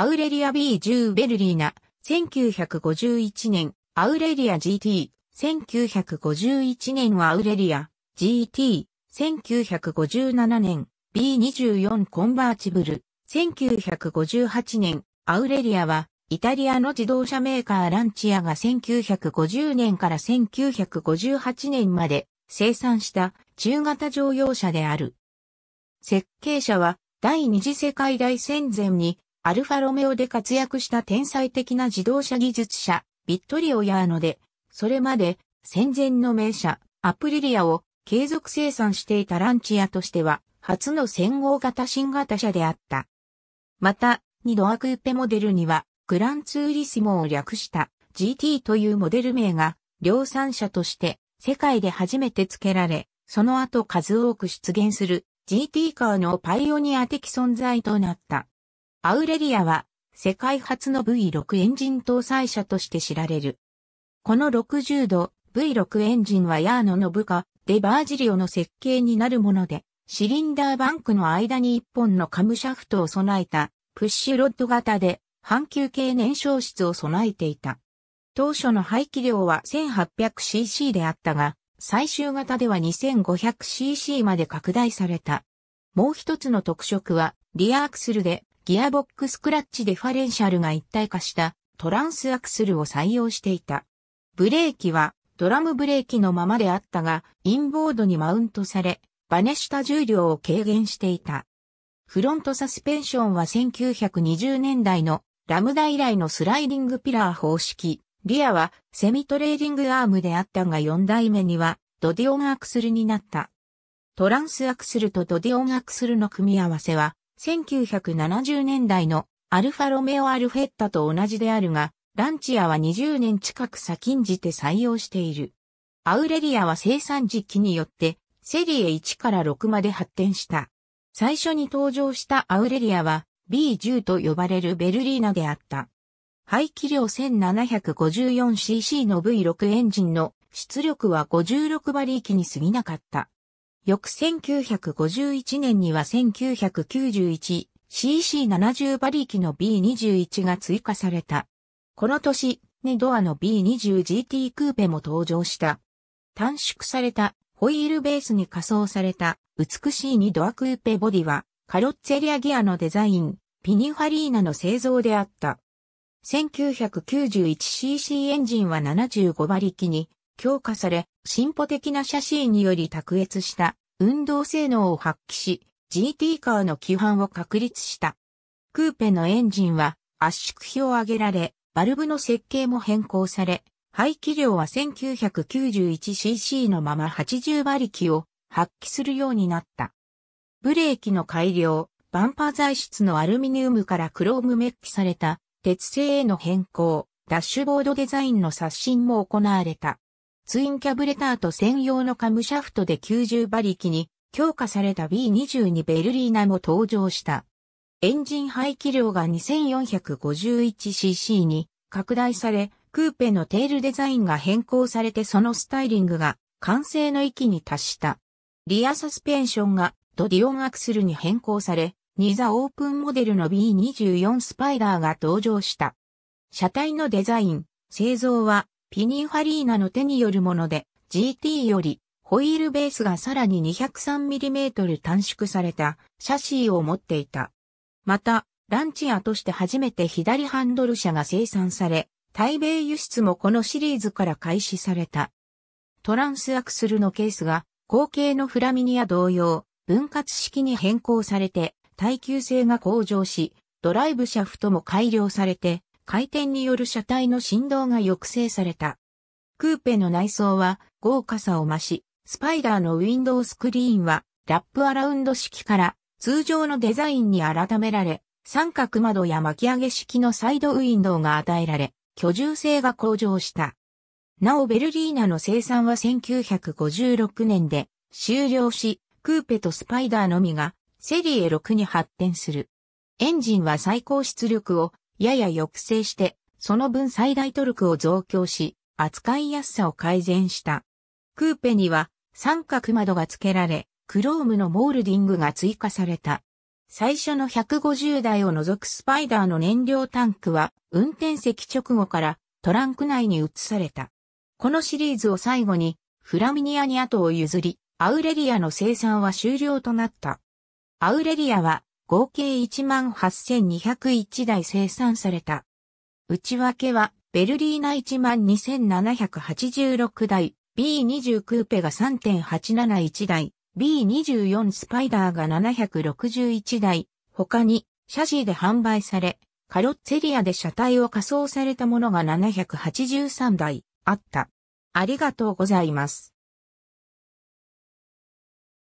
アウレリア B10 ベルリーナ、1951年、アウレリア GT、1951年はアウレリア、GT、1957年、B24 コンバーチブル、1958年、アウレリアは、イタリアの自動車メーカーランチアが1950年から1958年まで生産した中型乗用車である。設計者は第二次世界大戦前にアルファロメオで活躍した天才的な自動車技術者、ビットリオヤーノで、それまで戦前の名車、アプリリアを継続生産していたランチアとしては、初の戦後型新型車であった。また、2ドアクーペモデルには、グランツーリスモを略した GT というモデル名が、量産車として世界で初めて付けられ、その後数多く出現する GT カーのパイオニア的存在となった。アウレリアは世界初の V6 エンジン搭載車として知られる。この60度 V6 エンジンはヤーノの部下でバージリオの設計になるもので、シリンダーバンクの間に1本のカムシャフトを備えたプッシュロッド型で半球形燃焼室を備えていた。当初の排気量は 1800cc であったが、最終型では 2500cc まで拡大された。もう一つの特色はリアアクスルでギアボックスクラッチデファレンシャルが一体化したトランスアクスルを採用していた。ブレーキはドラムブレーキのままであったが、インボードにマウントされ、バネした重量を軽減していた。フロントサスペンションは1920年代のラムダ以来のスライディングピラー方式。リアはセミトレーディングアームであったが4代目にはドディオンアクスルになった。トランスアクスルとドディオンアクスルの組み合わせは1970年代のアルファロメオアルフェッタと同じであるが、ランチアは20年近く先んじて採用している。アウレリアは生産時期によってセリエ1から6まで発展した。最初に登場したアウレリアは B10 と呼ばれるベルリーナであった。排気量 1754cc の V6 エンジンの出力は56馬力に過ぎなかった。翌1951年には 1991cc70 馬力の B21 が追加された。この年、2ドアの B20GT クーペも登場した。短縮されたホイールベースに仮装された美しい2ドアクーペボディはカロッツェリアギアのデザイン、ピニファリーナの製造であった。1991cc エンジンは75馬力に強化され、進歩的なシャシーにより卓越した運動性能を発揮し、GT カーの規範を確立した。クーペのエンジンは圧縮比を上げられ、バルブの設計も変更され、排気量は 1991cc のまま80馬力を発揮するようになった。ブレーキの改良、バンパー材質のアルミニウムからクロームメッキされた鉄製への変更、ダッシュボードデザインの刷新も行われた。ツインキャブレターと専用のカムシャフトで90馬力に強化された B22 ベルリーナも登場した。エンジン排気量が 2451cc に拡大され、クーペのテールデザインが変更されてそのスタイリングが完成の域に達した。リアサスペンションがドディオンアクスルに変更され、ニザオープンモデルの B24 スパイダーが登場した。車体のデザイン、製造はピニンファリーナの手によるもので、GT よりホイールベースがさらに 203mm 短縮されたシャシーを持っていた。また、ランチアとして初めて左ハンドル車が生産され、台米輸出もこのシリーズから開始された。トランスアクスルのケースが、後継のフラミニア同様、分割式に変更されて、耐久性が向上し、ドライブシャフトも改良されて、回転による車体の振動が抑制された。クーペの内装は豪華さを増し、スパイダーのウィンドウスクリーンはラップアラウンド式から通常のデザインに改められ、三角窓や巻き上げ式のサイドウィンドウが与えられ、居住性が向上した。なおベルリーナの生産は1956年で終了し、クーペとスパイダーのみがセリエ6に発展する。エンジンは最高出力をやや抑制して、その分最大トルクを増強し、扱いやすさを改善した。クーペには三角窓が付けられ、クロームのモールディングが追加された。最初の150台を除くスパイダーの燃料タンクは運転席直後からトランク内に移された。このシリーズを最後にフラミニアに後を譲り、アウレリアの生産は終了となった。アウレリアは合計18,201台生産された。内訳は、ベルリーナ12,786台、B20 クーペが3.871台、B24 スパイダーが761台、他に、シャジーで販売され、カロッツェリアで車体を仮装されたものが783台あった。ありがとうございます。